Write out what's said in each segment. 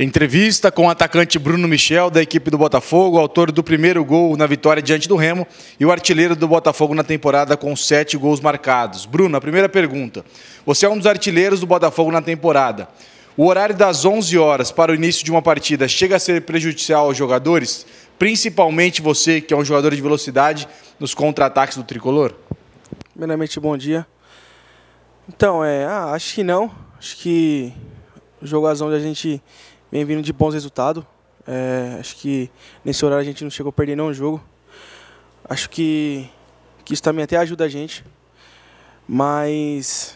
Entrevista com o atacante Bruno Michel, da equipe do Botafogo, autor do primeiro gol na vitória diante do Remo e o artilheiro do Botafogo na temporada com sete gols marcados. Bruno, a primeira pergunta. Você é um dos artilheiros do Botafogo na temporada. O horário das 11 horas para o início de uma partida chega a ser prejudicial aos jogadores, principalmente você, que é um jogador de velocidade, nos contra-ataques do tricolor? Primeiramente, bom dia. Então, é, ah, acho que não. Acho que o jogo às é 11 a gente vem vindo de bons resultados. É, acho que nesse horário a gente não chegou a perder nenhum jogo. Acho que, que isso também até ajuda a gente. Mas,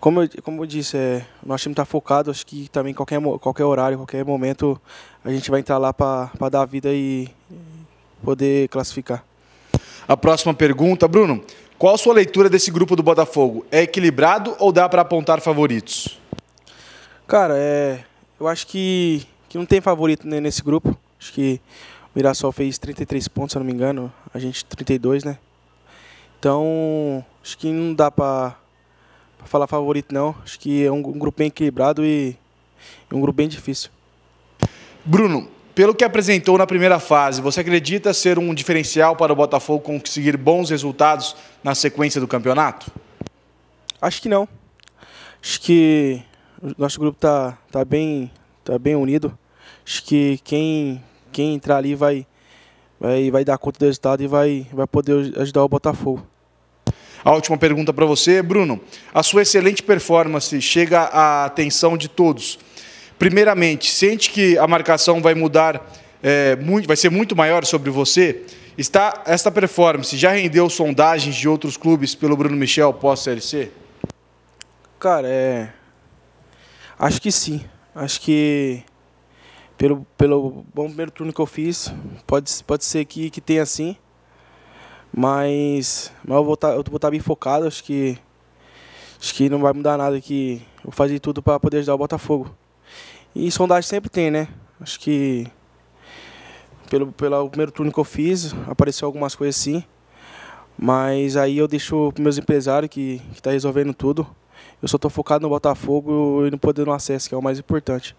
como eu, como eu disse, é, nosso time está focado. Acho que também qualquer, qualquer horário, qualquer momento, a gente vai entrar lá para dar a vida e poder classificar. A próxima pergunta, Bruno. Qual a sua leitura desse grupo do Botafogo? É equilibrado ou dá para apontar favoritos? Cara, é, eu acho que, que não tem favorito nesse grupo. Acho que o Mirassol fez 33 pontos, se eu não me engano. A gente 32, né? Então, acho que não dá para falar favorito, não. Acho que é um, um grupo bem equilibrado e um grupo bem difícil. Bruno, pelo que apresentou na primeira fase, você acredita ser um diferencial para o Botafogo conseguir bons resultados na sequência do campeonato? Acho que não. Acho que nosso grupo tá, tá, bem, tá bem unido. Acho que quem, quem entrar ali vai, vai, vai dar conta do resultado e vai, vai poder ajudar o Botafogo. A última pergunta para você, Bruno. A sua excelente performance chega à atenção de todos. Primeiramente, sente que a marcação vai mudar, é, muito, vai ser muito maior sobre você? Está esta performance já rendeu sondagens de outros clubes pelo Bruno Michel pós-CLC? Cara, é, Acho que sim. Acho que pelo, pelo bom primeiro turno que eu fiz, pode, pode ser que, que tenha sim. Mas, mas eu, vou tá, eu vou estar tá bem focado, acho que acho que não vai mudar nada aqui eu vou fazer tudo para poder ajudar o Botafogo. E sondagem sempre tem, né? Acho que pelo, pelo primeiro turno que eu fiz, apareceu algumas coisas sim. Mas aí eu deixo para meus empresários que está resolvendo tudo. Eu só estou focado no Botafogo e no poder no acesso, que é o mais importante.